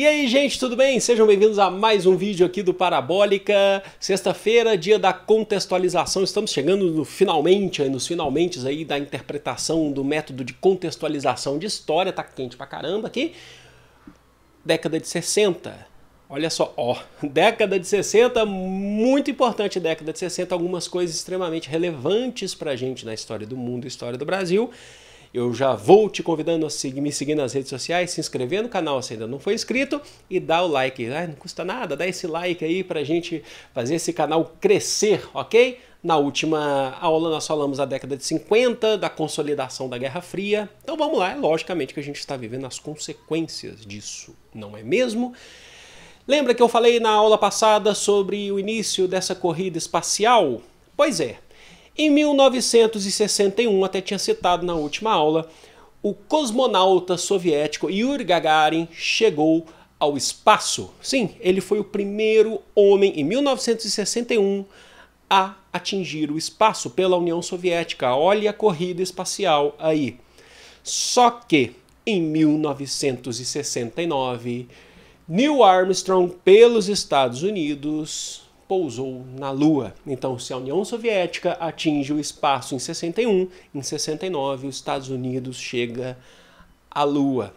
E aí, gente, tudo bem? Sejam bem-vindos a mais um vídeo aqui do Parabólica. Sexta-feira, dia da contextualização. Estamos chegando no finalmente, nos finalmente aí da interpretação do método de contextualização de história. Tá quente pra caramba aqui. Década de 60. Olha só, ó, década de 60, muito importante década de 60, algumas coisas extremamente relevantes pra gente na história do mundo, história do Brasil. Eu já vou te convidando a seguir, me seguir nas redes sociais, se inscrever no canal se ainda não for inscrito e dar o like. Ah, não custa nada, dá esse like aí para a gente fazer esse canal crescer, ok? Na última aula nós falamos da década de 50, da consolidação da Guerra Fria. Então vamos lá, é logicamente que a gente está vivendo as consequências disso, não é mesmo? Lembra que eu falei na aula passada sobre o início dessa corrida espacial? Pois é, em 1961, até tinha citado na última aula, o cosmonauta soviético Yuri Gagarin chegou ao espaço. Sim, ele foi o primeiro homem em 1961 a atingir o espaço pela União Soviética. Olha a corrida espacial aí. Só que em 1969, Neil Armstrong pelos Estados Unidos pousou na Lua. Então, se a União Soviética atinge o espaço em 61, em 69 os Estados Unidos chega à Lua.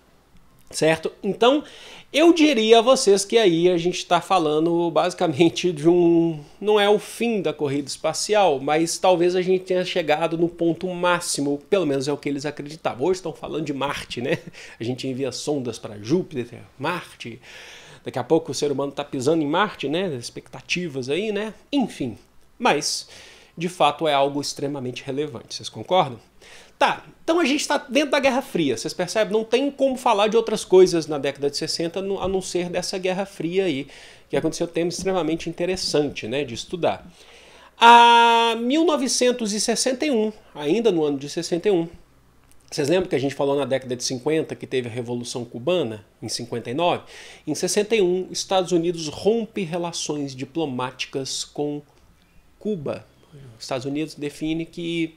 Certo? Então, eu diria a vocês que aí a gente está falando basicamente de um. Não é o fim da corrida espacial, mas talvez a gente tenha chegado no ponto máximo, pelo menos é o que eles acreditavam. Hoje estão falando de Marte, né? A gente envia sondas para Júpiter, Marte. Daqui a pouco o ser humano está pisando em Marte, né? Expectativas aí, né? Enfim. Mas, de fato, é algo extremamente relevante. Vocês concordam? Tá, então a gente está dentro da Guerra Fria, vocês percebem? Não tem como falar de outras coisas na década de 60 a não ser dessa Guerra Fria aí, que aconteceu um tema extremamente interessante né, de estudar. A 1961, ainda no ano de 61, vocês lembram que a gente falou na década de 50 que teve a Revolução Cubana, em 59? Em 61, Estados Unidos rompe relações diplomáticas com Cuba. Os Estados Unidos define que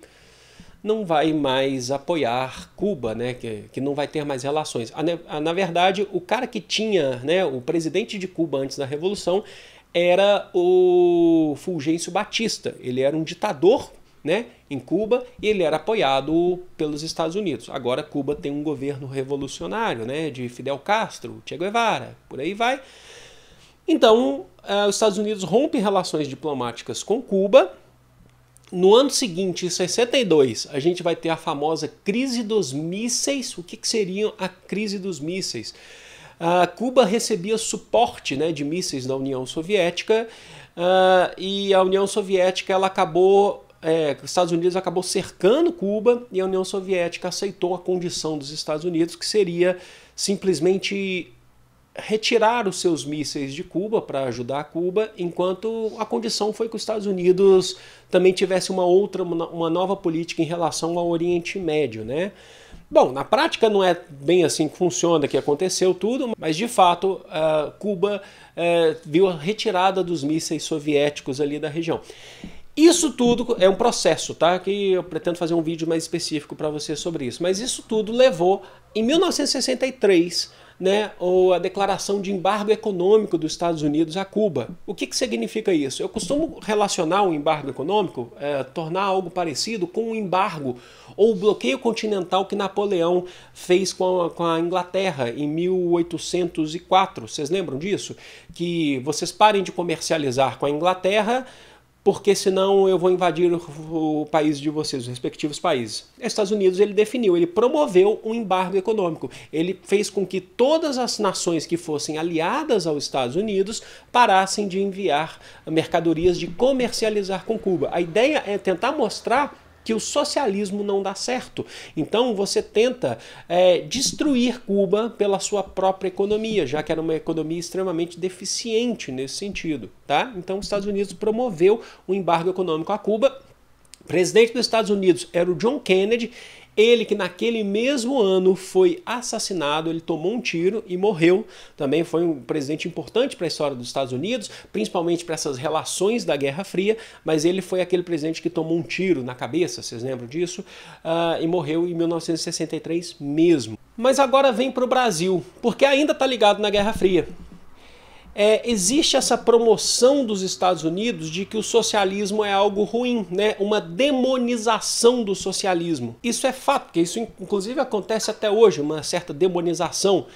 não vai mais apoiar Cuba, né? que, que não vai ter mais relações. na verdade, o cara que tinha, né, o presidente de Cuba antes da Revolução, era o Fulgêncio Batista. Ele era um ditador né, em Cuba e ele era apoiado pelos Estados Unidos. Agora Cuba tem um governo revolucionário, né, de Fidel Castro, Che Guevara, por aí vai. Então, eh, os Estados Unidos rompem relações diplomáticas com Cuba. No ano seguinte, em 62, a gente vai ter a famosa crise dos mísseis. O que, que seria a crise dos mísseis? Uh, Cuba recebia suporte né, de mísseis da União Soviética uh, e a União Soviética ela acabou é, Estados Unidos acabou cercando Cuba e a União Soviética aceitou a condição dos Estados Unidos, que seria simplesmente retirar os seus mísseis de Cuba para ajudar Cuba, enquanto a condição foi que os Estados Unidos também tivesse uma outra, uma nova política em relação ao Oriente Médio, né? Bom, na prática não é bem assim que funciona, que aconteceu tudo, mas de fato Cuba é, viu a retirada dos mísseis soviéticos ali da região. Isso tudo é um processo, tá? Que eu pretendo fazer um vídeo mais específico para você sobre isso. Mas isso tudo levou, em 1963, né, ou a declaração de embargo econômico dos Estados Unidos a Cuba. O que, que significa isso? Eu costumo relacionar o embargo econômico, é, tornar algo parecido com o embargo ou o bloqueio continental que Napoleão fez com a, com a Inglaterra em 1804. Vocês lembram disso? Que vocês parem de comercializar com a Inglaterra porque senão eu vou invadir o, o país de vocês, os respectivos países. Estados Unidos ele definiu, ele promoveu um embargo econômico. Ele fez com que todas as nações que fossem aliadas aos Estados Unidos parassem de enviar mercadorias, de comercializar com Cuba. A ideia é tentar mostrar que o socialismo não dá certo. Então você tenta é, destruir Cuba pela sua própria economia, já que era uma economia extremamente deficiente nesse sentido. Tá? Então os Estados Unidos promoveu o um embargo econômico a Cuba. O presidente dos Estados Unidos era o John Kennedy ele que naquele mesmo ano foi assassinado, ele tomou um tiro e morreu. Também foi um presidente importante para a história dos Estados Unidos, principalmente para essas relações da Guerra Fria, mas ele foi aquele presidente que tomou um tiro na cabeça, vocês lembram disso? Uh, e morreu em 1963 mesmo. Mas agora vem para o Brasil, porque ainda está ligado na Guerra Fria é, existe essa promoção dos Estados Unidos de que o socialismo é algo ruim, né? Uma demonização do socialismo. Isso é fato, porque isso inclusive acontece até hoje, uma certa demonização.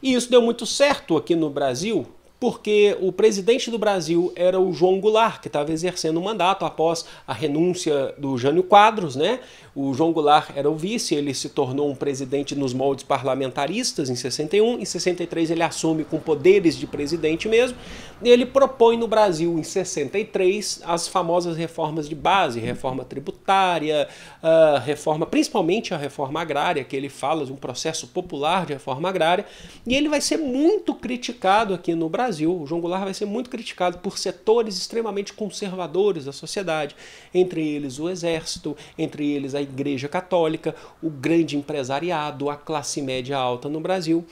E isso deu muito certo aqui no Brasil, porque o presidente do Brasil era o João Goulart, que estava exercendo o mandato após a renúncia do Jânio Quadros, né? O João Goulart era o vice, ele se tornou um presidente nos moldes parlamentaristas em 61, em 63 ele assume com poderes de presidente mesmo, e ele propõe no Brasil em 63 as famosas reformas de base, reforma tributária, ah, reforma, principalmente a reforma agrária, que ele fala de um processo popular de reforma agrária, e ele vai ser muito criticado aqui no Brasil Brasil. O João Goulart vai ser muito criticado por setores extremamente conservadores da sociedade, entre eles o exército, entre eles a Igreja Católica, o grande empresariado, a classe média alta no Brasil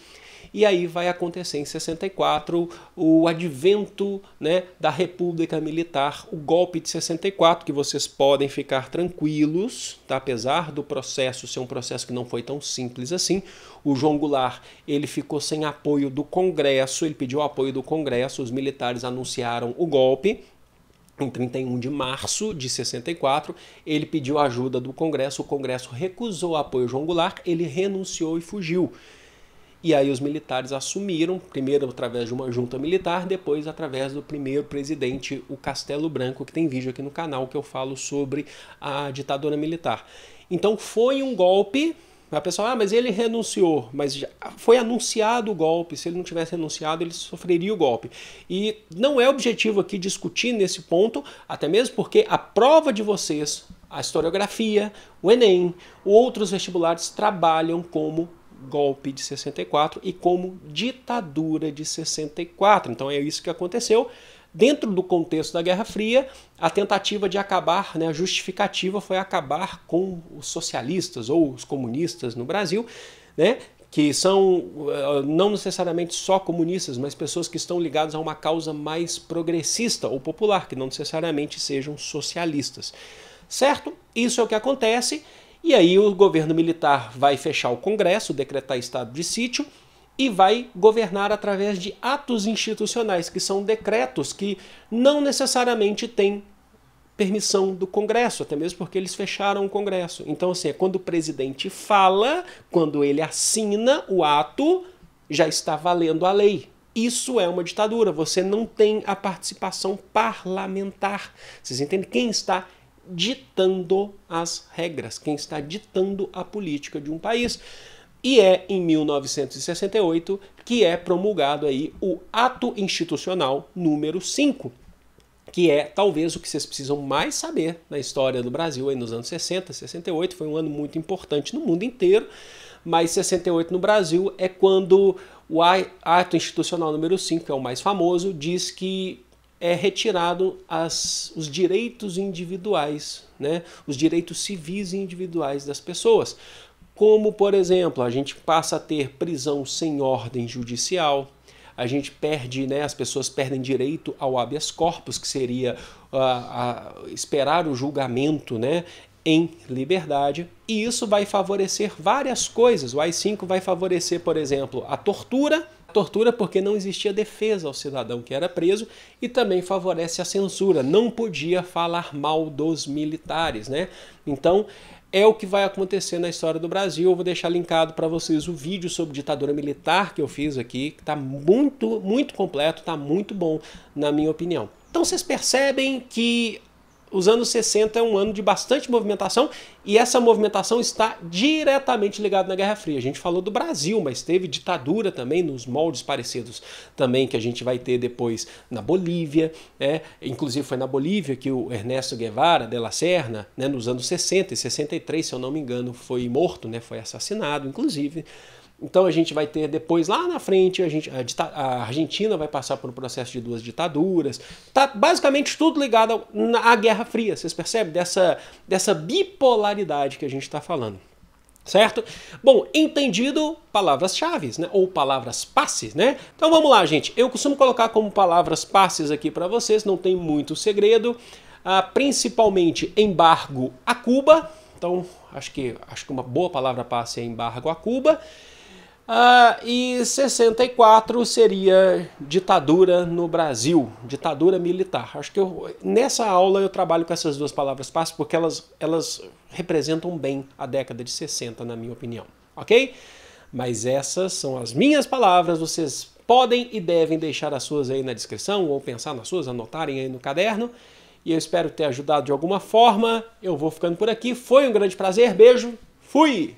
e aí vai acontecer em 64 o advento né, da República Militar, o golpe de 64, que vocês podem ficar tranquilos, tá? apesar do processo ser um processo que não foi tão simples assim. O João Goulart ele ficou sem apoio do Congresso, ele pediu apoio do Congresso, os militares anunciaram o golpe, em 31 de março de 64, ele pediu ajuda do Congresso, o Congresso recusou apoio João Goulart, ele renunciou e fugiu. E aí os militares assumiram, primeiro através de uma junta militar, depois através do primeiro presidente, o Castelo Branco, que tem vídeo aqui no canal que eu falo sobre a ditadura militar. Então foi um golpe. A pessoa, ah, mas ele renunciou, mas foi anunciado o golpe. Se ele não tivesse renunciado, ele sofreria o golpe. E não é objetivo aqui discutir nesse ponto, até mesmo porque a prova de vocês, a historiografia, o Enem, outros vestibulares trabalham como golpe de 64 e como ditadura de 64. Então é isso que aconteceu. Dentro do contexto da Guerra Fria, a tentativa de acabar, né, a justificativa foi acabar com os socialistas ou os comunistas no Brasil, né, que são eh, não necessariamente só comunistas, mas pessoas que estão ligadas a uma causa mais progressista ou popular, que não necessariamente sejam socialistas. Certo? Isso é o que acontece. E aí o governo militar vai fechar o Congresso, decretar estado de sítio e vai governar através de atos institucionais, que são decretos que não necessariamente têm permissão do Congresso, até mesmo porque eles fecharam o Congresso. Então, assim, é quando o presidente fala, quando ele assina o ato, já está valendo a lei. Isso é uma ditadura, você não tem a participação parlamentar. Vocês entendem? Quem está ditando as regras, quem está ditando a política de um país. E é em 1968 que é promulgado aí o Ato Institucional número 5, que é talvez o que vocês precisam mais saber na história do Brasil aí nos anos 60, 68, foi um ano muito importante no mundo inteiro, mas 68 no Brasil é quando o ato institucional número 5, que é o mais famoso, diz que é retirado as, os direitos individuais, né? os direitos civis e individuais das pessoas. Como, por exemplo, a gente passa a ter prisão sem ordem judicial, a gente perde, né, as pessoas perdem direito ao habeas corpus, que seria uh, esperar o julgamento né, em liberdade. E isso vai favorecer várias coisas. O AI-5 vai favorecer, por exemplo, a tortura tortura porque não existia defesa ao cidadão que era preso e também favorece a censura. Não podia falar mal dos militares, né? Então, é o que vai acontecer na história do Brasil. Eu vou deixar linkado para vocês o vídeo sobre ditadura militar que eu fiz aqui, que está muito, muito completo, está muito bom, na minha opinião. Então vocês percebem que os anos 60 é um ano de bastante movimentação e essa movimentação está diretamente ligada na Guerra Fria. A gente falou do Brasil, mas teve ditadura também nos moldes parecidos também que a gente vai ter depois na Bolívia, né? Inclusive foi na Bolívia que o Ernesto Guevara de la Serna, né, nos anos 60 e 63, se eu não me engano, foi morto, né? Foi assassinado, inclusive. Então a gente vai ter depois lá na frente a, gente, a, a, Argentina vai passar por um processo de duas ditaduras. Tá basicamente tudo ligado à Guerra Fria. Vocês percebem dessa dessa bipolaridade que a gente está falando, certo? Bom, entendido palavras-chave, né? Ou palavras passes, né? Então vamos lá, gente. Eu costumo colocar como palavras passes aqui para vocês. Não tem muito segredo. Ah, principalmente embargo a Cuba. Então acho que acho que uma boa palavra passe é embargo a Cuba. Ah, e 64 seria ditadura no Brasil, ditadura militar. Acho que eu, nessa aula eu trabalho com essas duas palavras fáceis porque elas, elas representam bem a década de 60, na minha opinião. Ok? Mas essas são as minhas palavras, vocês podem e devem deixar as suas aí na descrição ou pensar nas suas, anotarem aí no caderno. E eu espero ter ajudado de alguma forma. Eu vou ficando por aqui. Foi um grande prazer. Beijo. Fui!